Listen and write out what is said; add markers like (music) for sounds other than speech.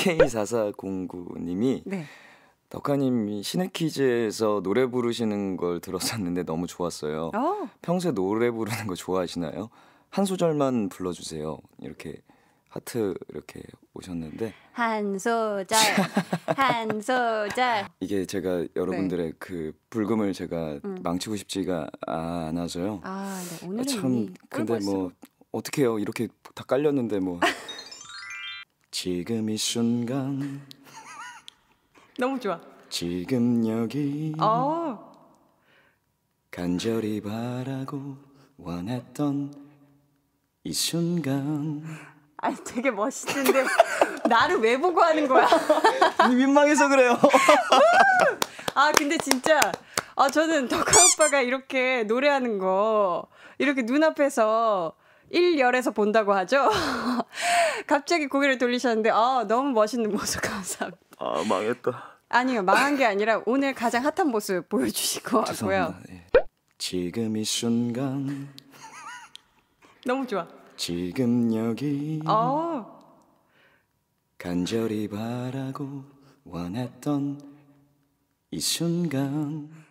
K4409님이 (laughs) 네. 덕하님이 시네키즈에서 노래 부르시는 걸 들었었는데 너무 좋았어요. 오. 어. 평소에 노래 부르는 거 좋아하시나요? 한 소절만 불러주세요. 이렇게 하트 이렇게 오셨는데 한 소절 (laughs) 한 소절 이게 제가 여러분들의 네. 그 불금을 제가 음. 망치고 싶지가 않아서요. 아, 네. 아, 오늘은 참 근데 뭐 어떻게 해요? 이렇게 다 깔렸는데 뭐 (laughs) 지금 이 순간 (laughs) 너무 좋아. 지금 여기 어. 간절히 바라고 원했던 이 순간 (laughs) 아니 되게 멋있는데 (laughs) 나를 왜 보고 하는 거야? 민망해서 그래요. 아 근데 진짜 아 저는 덕화 오빠가 이렇게 노래하는 거 이렇게 눈앞에서 1열에서 본다고 하죠. (laughs) 갑자기 고개를 돌리셨는데 아, 너무 멋있는 모습 감사합니다. 아, 망했다. 아니요. 망한 게 아니라 오늘 가장 핫한 모습 보여주실 것 같고요. 예. 지금 이 순간 (laughs) 너무 좋아. 지금 여기 어. 간절히 바라고 원했던 이 순간